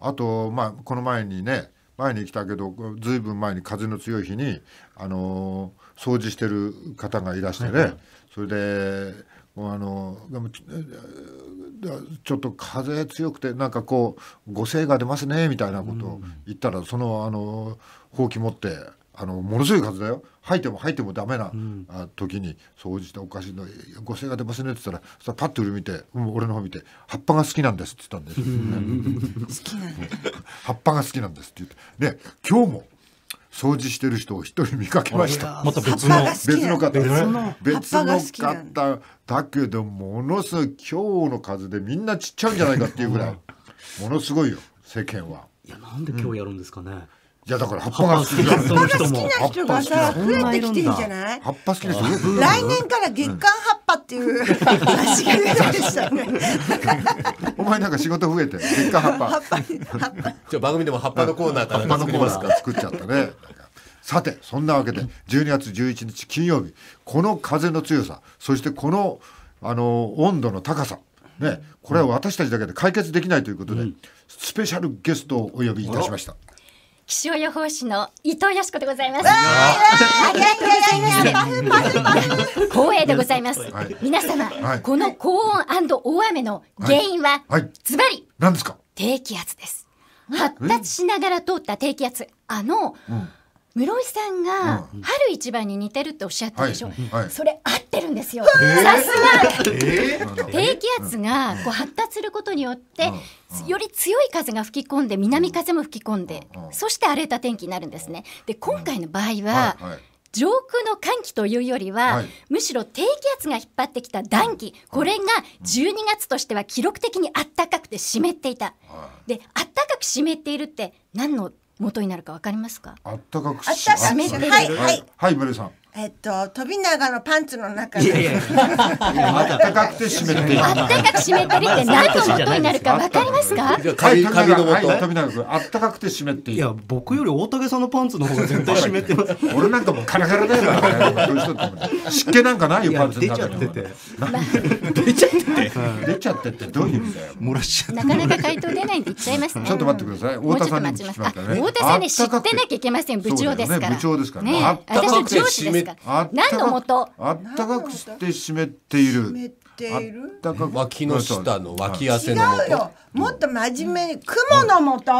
あと、まあ、この前にね前に来たけどずいぶん前に風の強い日に、あの掃除してる方がいらしてね、はいはい、それであのちょっと風強くてなんかこうご精が出ますねみたいなことを言ったら、うん、そのあのほうき持ってあのものすごい風だよ吐いても吐いてもダメな、あ時に掃除しておかしいの誤性が出ますねって言ったらパッと見て俺の方見て「葉っぱが好きなんです」って言ったんです、好きなん葉っぱが好きなんですって言ってで今日も掃除してる人を一人見かけました。また別の別の方別の方だけどものすごい今日の数でみんなちっちゃいんじゃないかっていうぐらいものすごいよ世間は。いやなんで今日やるんですかね。うんいやだから葉っぱが好きな人が増えてきてんじゃない葉っぱ好きです来年から月間葉っぱっていう話が出てしたね お前なんか仕事増えて月間葉っぱ葉っぱ番組でも葉っぱのコーナーから葉っぱのコーナー作っちゃったねさてそんなわけで12月11日金曜日この風の強さそしてこのあの温度の高さねこれは私たちだけで解決できないということで、スペシャルゲストをお呼びいたしました。気象予報士の伊藤よしこでございます。ありがとうございます。光栄でございます。皆様、この高温大雨の原因は、ズバリ、何ですか低気圧です。発達しながら通った低気圧。あの、うん室井さんが春一番に似てるっておっしゃったでしょ、はい、それ合ってるんですよ、さすが、えー、低気圧がこう発達することによって、より強い風が吹き込んで南風も吹き込んで、そして荒れた天気になるんですねで今回の場合は、はいはい上空の寒気というよりは、はい、むしろ低気圧が引っ張ってきた暖気、これが12月としては記録的にあったかくて湿っていた、はい、であったかく湿っているって何の元になるかわかりますか。あったかくし。あったかくし。はいはいはい、ブレさん。えっと、飛び長のパンツの中いやいや、暖かくて湿ってる。暖かく湿ってるって何の元になるかわかりますか？髪の元。飛長君、暖かくて湿っていや、僕より大竹さんのパンツの方が絶対湿ってます。俺なんかもうカラカラだよ。湿気なんかないよパンツの中に。出ちゃってて。出ちゃってて。出ちゃっててどういう意味だよ。漏らしちゃなかなか回答出ないんで言っちゃいますね。ちょっと待ってください。大田さんに聞ね。田さんね知ってなきゃいけません。部長ですから。部長ですから。ね、私上司です。が何のもとあったかくして湿っている湿ったかく脇の下の脇汗のもともっと真面目に雲のもと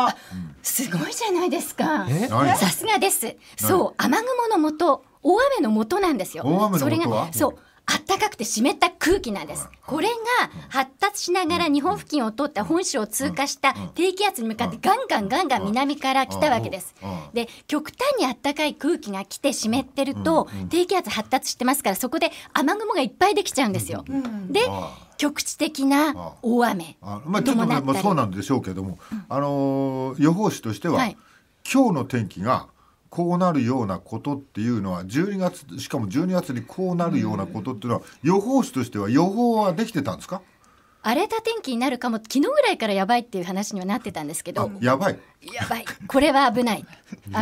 すごいじゃないですかさすがですそう雨雲のもと大雨のもとなんですよそれがそう暖かくて湿った空気なんです。これが発達しながら日本付近を通った本州を通過した低気圧に向かってガンガンガンガン南から来たわけです。で、極端に暖かい空気が来て湿ってると、低気圧発達してますから、そこで雨雲がいっぱいできちゃうんですよ。で、局地的な大雨まあ、ちょっと、まあ、そうなんでしょうけども、あの予報士としては、今日の天気が、こうなるようなことっていうのは12月しかも12月にこうなるようなことっていうのは予報士としては予報はできてたんですか荒れた天気になるかも昨日ぐらいからやばいっていう話にはなってたんですけどやばいやばいこれは危ない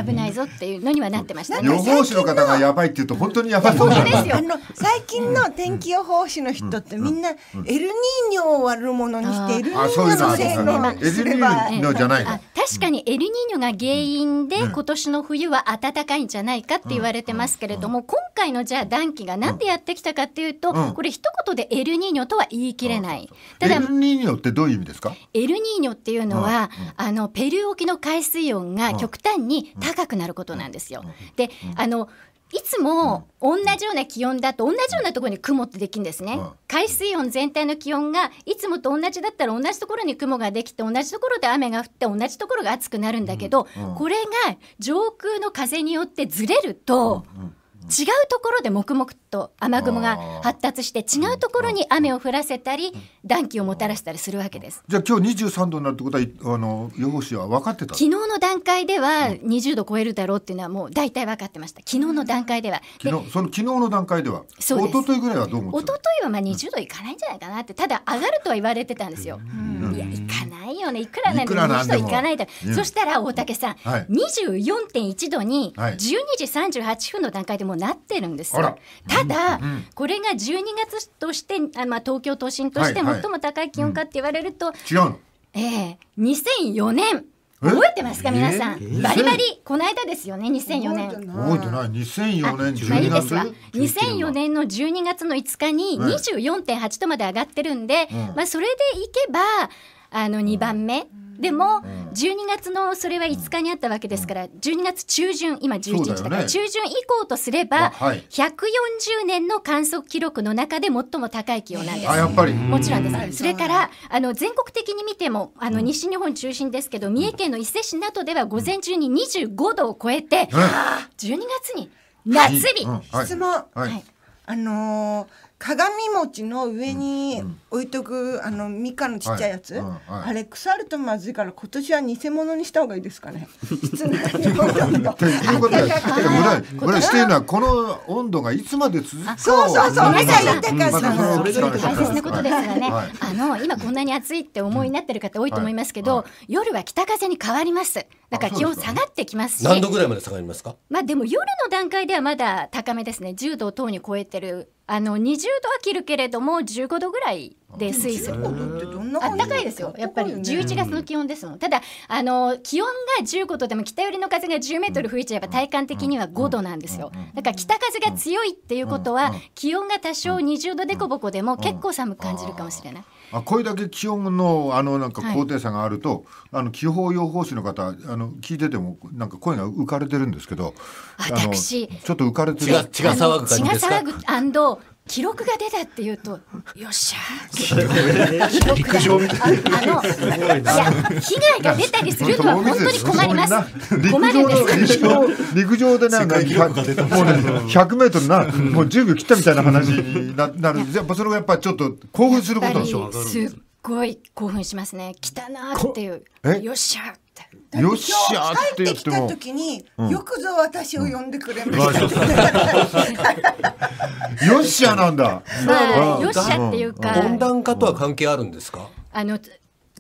危ないぞっていうのにはなってました、ね、予報士の方がやばいって言うと本当にやばいそですよあの最近の天気予報士の人ってみんなエルニーニョを悪者にしてエルニーニョのせいのエルニーニョじゃない確かにエルニーニョが原因で今年の冬は暖かいんじゃないかって言われてますけれども今回のじゃあ暖気がなんでやってきたかっていうとこれ一言でエルニーニョとは言い切れないただエルニーニョってどういう意味ですかエルニーニョっていうのはあのペルー沖の海水温が極端に高くなることなんですよ。であのいつも同じような気温だと同じようなところに雲ってできるんですね、海水温全体の気温がいつもと同じだったら同じところに雲ができて同じところで雨が降って同じところが暑くなるんだけど、これが上空の風によってずれると。うん違うところで黙々と雨雲が発達して違うところに雨を降らせたり暖気をもたらしたりするわけですじゃあ今日二十三度になるってことはあの予報士は分かってた昨日の段階では二十度超えるだろうっていうのはもう大体分かってました昨日の段階では昨日その昨日の段階ではそうです一昨日ぐらいはどう思って一昨日はまあ二十度いかないんじゃないかなってただ上がるとは言われてたんですよ、うん、いやいかないよねいくらなんでも20度いかないだそしたら大竹さん、二十四点一度に十二時三十八分の段階でもなってるんですよ。ただ、うんうん、これが12月としてあ、まあ、東京都心として最も高い気温かって言われると、はいはいうん、違うのええー、2004年。覚えてますか皆さん、バリバリこの間ですよね2004年覚えてない2004年12月2 0 0年の12月の5日に24.8度まで上がってるんで、うん、まあそれでいけばあの2番目、うんでも、12月のそれは5日にあったわけですから、12月中旬、今11日だから、中旬以降とすれば、140年の観測記録の中で最も高い気温なんです。あやっぱりもちろんです。それから、あの、全国的に見ても、あの、西日本中心ですけど、三重県の伊勢市などでは午前中に25度を超えて、12月に夏日、質問、はいあの鏡餅の上に置いとく、あのみかんのちっちゃいやつ、あれ腐るとまずいから今年は偽物にした方がいいですかね 室内の温度ということしてるのはこの温度がいつまで続くかそうそうそう目が豊かさそれ大切なことですがね、あの今こんなに暑いって思いになってる方多いと思いますけど、夜は北風に変わりますだから気温下がってきますし何度ぐらいまで下がりますかまあでも夜の段階ではまだ高めですね10度等に超えてるあの20度は切るけれども15度ぐらいで推移するあったかいですよやっぱり11月の気温ですもん、ただあの気温が15度でも北寄りの風が10メートル吹いちゃえば体感的には5度なんですよだから北風が強いっていうことは気温が多少20度でこぼこでも結構寒く感じるかもしれない。あこれだけ気温のあのなんか高低差があると、はい、あの気候予報士の方あの聞いててもなんか声が浮かれてるんですけど私ちょっと浮かれてる血が騒ぐ感じですか血が騒ぐ記録が出たっていうと、よっしゃ記録があの、いや、被害が出たりするのは本当に困ります。困るんです。陸上でなんか、もうね、100メートルな、もう10秒切ったみたいな話になる。やっぱそれがやっぱちょっと興奮することでしょ。う。すっごい興奮しますね。来たなっていう。よっしゃよっしゃ帰ってきた時に、よくぞ私を呼んでくれました よっしゃなんだ、まあ、よっしゃっていうか温暖化とは関係あるんですかあの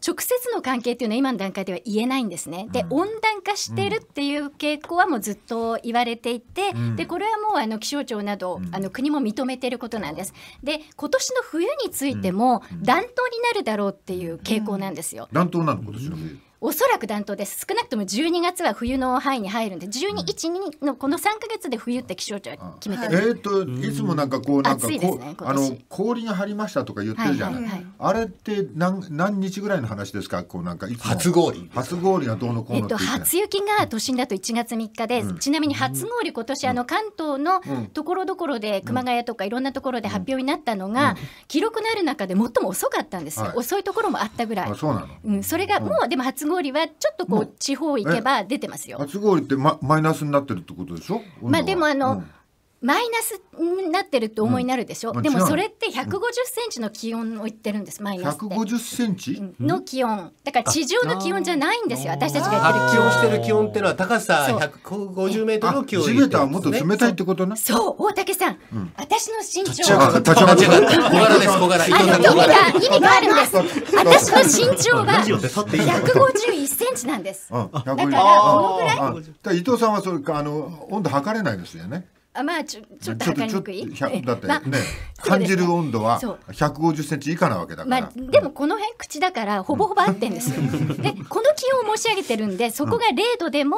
直接の関係っていうのは今の段階では言えないんですね。で、温暖化してるっていう傾向はもうずっと言われていて、うん、でこれはもうあの気象庁など、うん、あの国も認めていることなんです。で今年の冬についても暖冬になるだろうっていう傾向なんですよ。暖冬なの今年の冬おそらく暖冬です少なくとも12月は冬の範囲に入るんで12、うん、1、2のこの3か月で冬って気象庁は決めてる、はい、えっ、ー、といつもなんかこうなんあの氷が張りましたとか言ってるじゃない、はいはい、あれって何何日ぐらいの話ですかこうなんか初氷初氷がどうのこうのえっ、ー、と、初雪が都心だと1月3日で、うん、ちなみに初氷今年、あの関東のところどころで、熊谷とかいろんなところで発表になったのが、記録のある中で最も遅かったんですよ、遅いところもあったぐらい。あそうなの、うん、それがもう、でも初氷氷はちょっとこう地方行けば出てますよ。初氷ってママイナスになってるってことでしょ？まあでもあの、マイナスになってるって思いになるでしょ、うん、でもそれって150センチの気温を言ってるんですマイナス150センチの気温だから地上の気温じゃないんですよ私たちが言ってる気温してる気温っていうのは高さ150メートルの気温地べたはもっと冷たいってことねそう大竹さん、うん、私の身長が立ち上がった小柄です小柄意味が意味があるんです私の身長が151センチなんですだからこのぐらい伊藤さんはそれかあの温度測れないですよねあまあちょちょっと測りにくいだってね、感じる温度は150センチ以下なわけだから、まあ、でもこの辺口だからほぼほぼ合ってんです でこの気温を申し上げてるんでそこが0度でも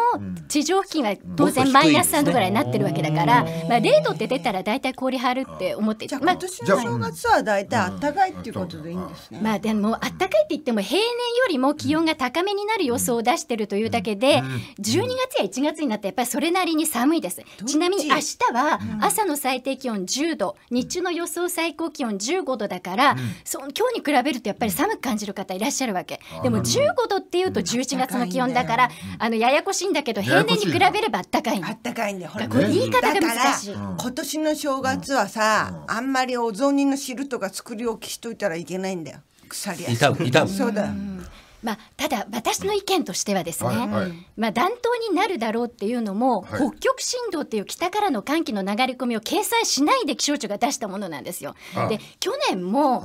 地上付近は当然マイナス3度ぐらいになってるわけだから、まあ、0度って出たら大体氷張るって思ってじゃまあ、今年の正月は大体あったかいっていうことでいいんですね、まあでもあったかいって言っても平年よりも気温が高めになる予想を出してるというだけで12月や1月になってやっぱりそれなりに寒いですちなみに明日は朝の最低気温10度、日中の予想最高気温15度だから、うん、そ今日に比べるとやっぱり寒く感じる方いらっしゃるわけでも15度っていうと11月の気温だから、あのややこしいんだけど平年に比べればあったかいあったかいんだよほらこれ言い方が難しい、今年の正月はさ、あんまりお雑煮の汁とか作り置きしといたらいけないんだよ腐りやすい痛痛そうだよ、まあ、ただ私の意見としてはですね、はいはい、まあ、暖冬になるだろうっていうのも、はい、北極振動っていう北からの寒気の流れ込みを計算しないで気象庁が出したものなんですよ。で去年も、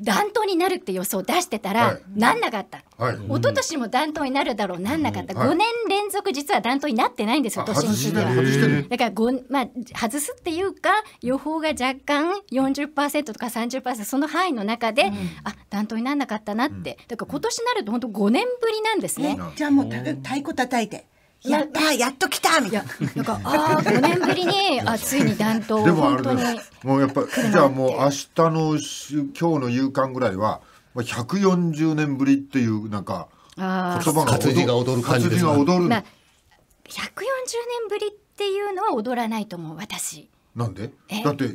暖冬になるって予想出してたら、はい、なんなかった、はい、一昨年も暖冬になるだろうなんなかった、うん、5年連続実は暖冬になってないんですよ、都心市ではだから5、まあ、外すっていうか予報が若干40%とか30%その範囲の中で、うん、あ暖冬にならなかったなって、だから今年になると本当5年ぶりなんですね、じゃあもう太鼓叩いてやったやっと来たみたいな。なんか、ああ、5年ぶりに、あ、ついに暖冬、でもあれもうやっぱ、じゃあもう明日の、今日の夕刊ぐらいは、140年ぶりっていう、なんか、言葉が活字が踊る感じです、ね、活字が踊る。まあ、140年ぶりっていうのは踊らないと思う、私。なんでだって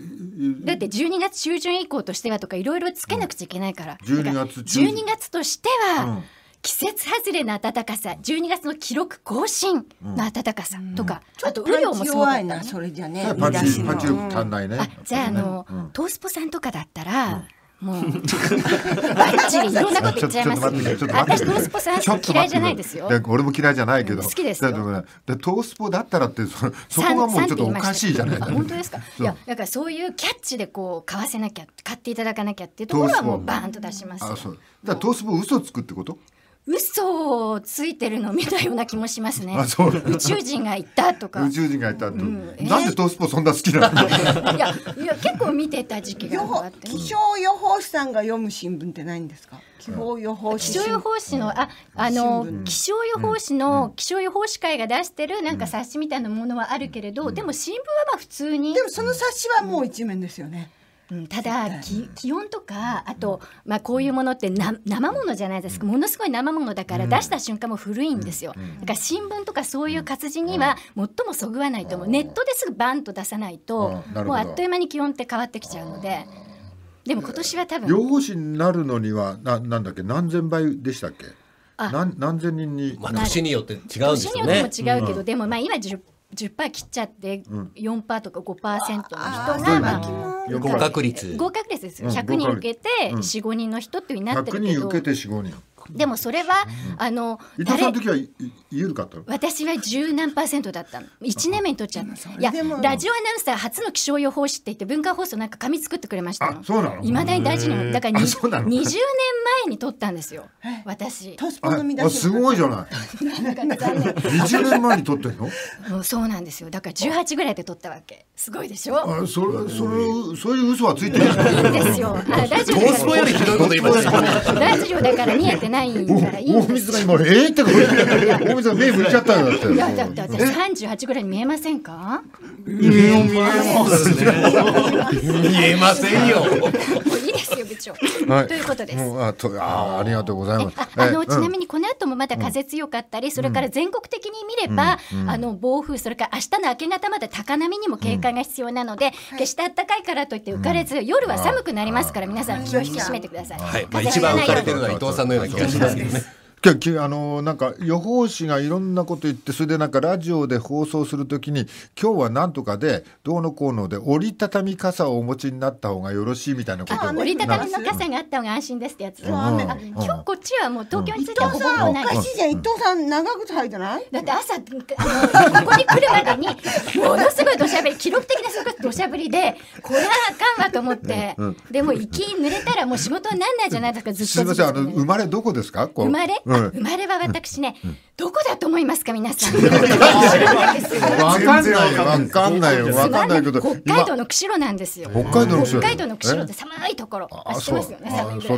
だって12月中旬以降としてはとかいろいろつけなくちゃいけないから、うん、12月中12月としては、うん季節外れの暖かさ12月の記録更新の暖かさとか、うん、あと雨量もすごかった、ね、それじゃねパチパチ足んないね、あじゃああの、うん、トースポさんとかだったら、もう、バッチリいろんなこと言っちゃいます。私、トースポさん嫌いじゃないですよ。俺も嫌いじゃないけど。好きですよ。トースポだったらって、そそこがもうちょっとおかしいじゃない本当ですか。いや、だからそういうキャッチでこう、買わせなきゃ、買っていただかなきゃっていうところはもうバーンと出します。あ、そう。だトースポ嘘つくってこと嘘をついてるのみたいな気もしますね。宇宙人がいたとか。宇宙人がいたと。なんでトースポそんな好きなの？いやいや結構見てた時期があって。気象予報士さんが読む新聞ってないんですか？気象予報士。気象予報士のああの気象予報士の気象予報士会が出してるなんか冊子みたいなものはあるけれど、でも新聞はまあ普通に。でもその冊子はもう一面ですよね。うん、ただ気気温とかあと、まあ、こういうものってな生ものじゃないですか、ものすごい生ものだから出した瞬間も古いんですよ、だから新聞とかそういう活字には最もそぐわないと思う、ネットですぐバンと出さないと、もうあっという間に気温って変わってきちゃうので。でも今年は多分養護士になるのにはななんだっけ何千倍でしたっけ何何千人に、まあ、年によって違うんですよね年によっても違うけど、でもまあ今10十パー切っちゃって四パーとか五パーセントの人が、まあ、合格率合格率ですよ1人受けて四五人の人ってなってるけど人受けて四五人でもそれは、あの伊藤さんの時は緩かった私は十何パーセントだったの1年目に取っちゃったいやラジオアナウンサー初の気象予報士って言って文化放送なんか紙作ってくれましたいまだに大事のだから二十年前に取ったんですよ私すごいじゃない20年前に取ったのそうなんですよだから十八ぐらいで取ったわけすごいでしょあそれそれそういう嘘はついてるんですよあラジオだから見えてないないからいい大水が今ええってこれ大水が目振っちゃったんだっていやだって私三十八ぐらいに見えませんか見えますね見えませんよいいです長、はい、ということです。あとあありがとうございます。あの、ちなみにこの後もまだ風強かったり、それから全国的に見れば、あの暴風それから明日の明け方まで高波にも警戒が必要なので、決して暖かいからといって浮かれず、夜は寒くなりますから皆さん気を引き締めてください。はい、まあ一番浮かれてるのは伊藤さんのような気がしますけどね。じゃあのなんか予報士がいろんなこと言ってそれでなんかラジオで放送するときに今日はなんとかでどうのこうので折りたたみ傘をお持ちになった方がよろしいみたいなこと折りたたみの傘があった方が安心ですってやつ、うん、今日こっちはもう東京に着いたほぼない、うん、伊藤さん、ん、伊藤さん長靴履いてないだって朝あのここに来るまでにものすごい土砂降り記録的なすごい土砂降りでこれはあかんわと思って、でも行き濡れたらもう仕事になんないじゃないですかずっとすみませんあの生まれどこですか生まれ、生まれは私ね、うんどこだと思いますか皆さん。わかんないわかんないわかんないけど。北海道の釧路なんですよ。北海道の釧路。北海道の釧路って寒いところ。あ、そう。ますよね。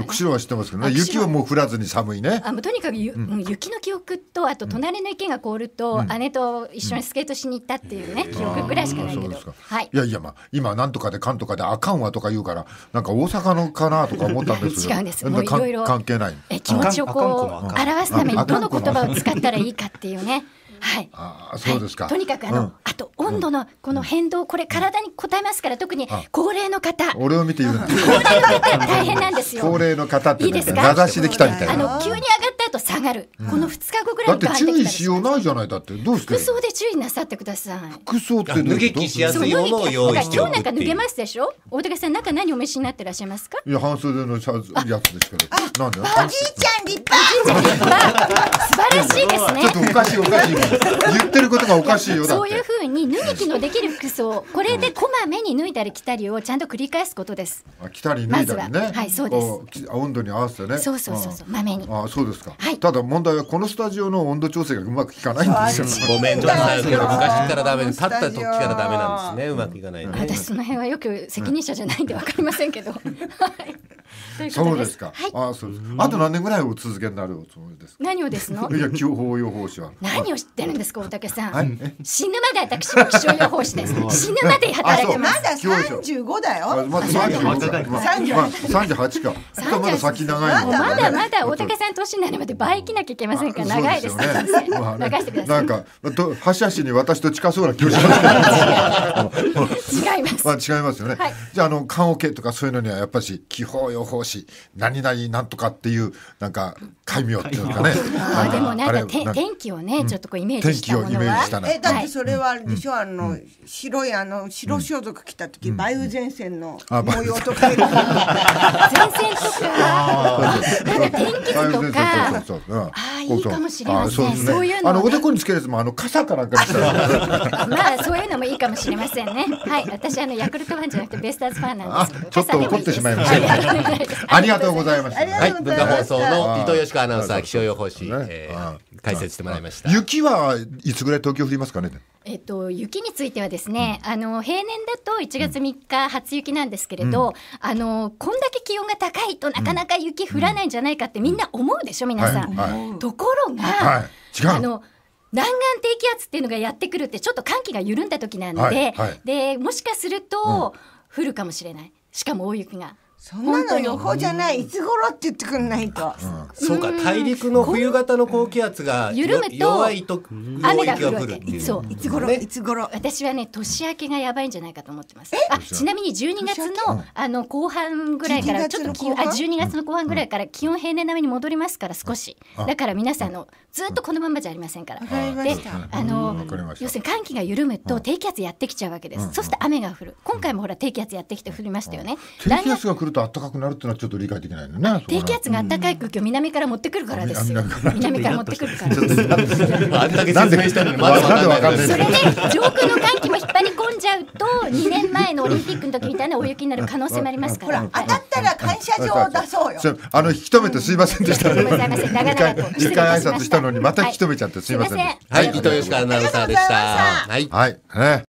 釧路は知ってますけどね。雪はもう降らずに寒いね。あもうとにかくゆ、う雪の記憶とあと隣の池が凍ると、姉と一緒にスケートしに行ったっていうね、記憶ぐらいしかないけど。はい。いやいやまあ今なんとかでかんとかであかんわとか言うからなんか大阪のかなとか思ったんですけ違うんです。もういろいろ関係ない。え気持ちをこう表すためにどの言葉を使ったったらいいかっていうね。はい。あそうですか、はい、とにかくあの、うん、あと温度のこの変動、これ体に応えますから、特に高齢の方。俺を見て言うな。高齢の方大変なんですよ。高齢の方って、ね、いいですか。名指しできたみたいな。あの急に上が下がる、うん、この2日後ぐらいにだって注意しようないじゃないだってどうして服装で注意なさってください服装って脱ぎ着しやすいものを用意して今日なんか脱げますでしょ大竹さん中何お召しになってらっしゃいますかいや半袖のシャツやつですけどなんでおじいちゃん立派素晴らしいですねちょっとおかしいおかしい言ってることがおかしいよそういうふうに脱ぎ着のできる服装これでこまめに脱いだり着たりをちゃんと繰り返すことです着たり脱いだりねはいそうです温度に合わせてねそうそうそうそうまめにあそうですかはいただ問題はこのスタジオの温度調整がうまくいかないんですよ。ごめんなさい。昔からダメで立った時からダメなんですね。うまくいかない、ね。私その辺はよく責任者じゃないんでわかりませんけど。はい。そうですか。あ、そうです。あと何年ぐらいお続けになるおつもりです何をですの？いや、気候予報士は。何を知ってるんですか、大竹さん。死ぬまで私も気象予報士です。死ぬまで働いてまだ三十五だよ。まだ三十五。三十八か。まだ先長い。まだまだ大竹さん年になるまで倍生きなきゃいけませんから長いです。ね。なんかと端々に私と近そうな気がします。違います。まあ違いますよね。じゃあの棺桶とかそういうのにはやっぱし気候予報報誌何々なんとかっていうなんか戒名っていうかね。あでもなんか天天気をねちょっとこうイメージしたものは。えだってそれはでしょあの白いあの白装束着た時梅雨前線の模様とか前線とかなんか天気図とかああいいかもしれませんそういうのあのおでこにつけるやつもあの傘かなんか まあそういうのもいいかもしれませんね。はい私あのヤクルトファンじゃなくてベスターズファンなんですちょっと怒ってしまいました。ありがとうございます。はい文化放送の伊藤義アナウンサー気象予報士、えー、解説してもらいました雪はいつぐらい東京降りますかねえっと、雪についてはですね、うん、あの平年だと1月3日初雪なんですけれど、うん、あのこんだけ気温が高いとなかなか雪降らないんじゃないかってみんな思うでしょ、うん、皆さん。はいはい、ところが、はい、あの南岸低気圧っていうのがやってくるってちょっと寒気が緩んだ時なので、はいはい、でもしかすると、降るかもしれないしかも大雪が。そんなの予報じゃない、いつ頃って言ってくんないと。そうか、大陸の冬型の高気圧が緩むと弱いと雨が降るってそう、いつ頃、いつ頃。私はね、年明けがやばいんじゃないかと思ってます。あ、ちなみに12月のあの後半ぐらいからちょっと気温あ十二月の後半ぐらいから気温平年並みに戻りますから少し。だから皆さんのずっとこのままじゃありませんから。で、あの要するに寒気が緩むと低気圧やってきちゃうわけです。そして、雨が降る。今回もほら低気圧やってきて降りましたよね。低気圧が来るると暖かくなるっていうのはちょっと理解できないのね。低気圧が暖かい空気を南から持ってくるからですよ。南から持ってくるから。なんでしたのにまだわかんない。それで上空の寒気も引っ張り込んじゃうと二年前のオリンピックの時みたいな大雪になる可能性もありますから。当たったら感謝状を出そうよ。あの引き止めてすいませんでした。一回挨拶したのにまた引き止めちゃってすいません。はい、糸吉川アナウンサーでした。はい。はい。ね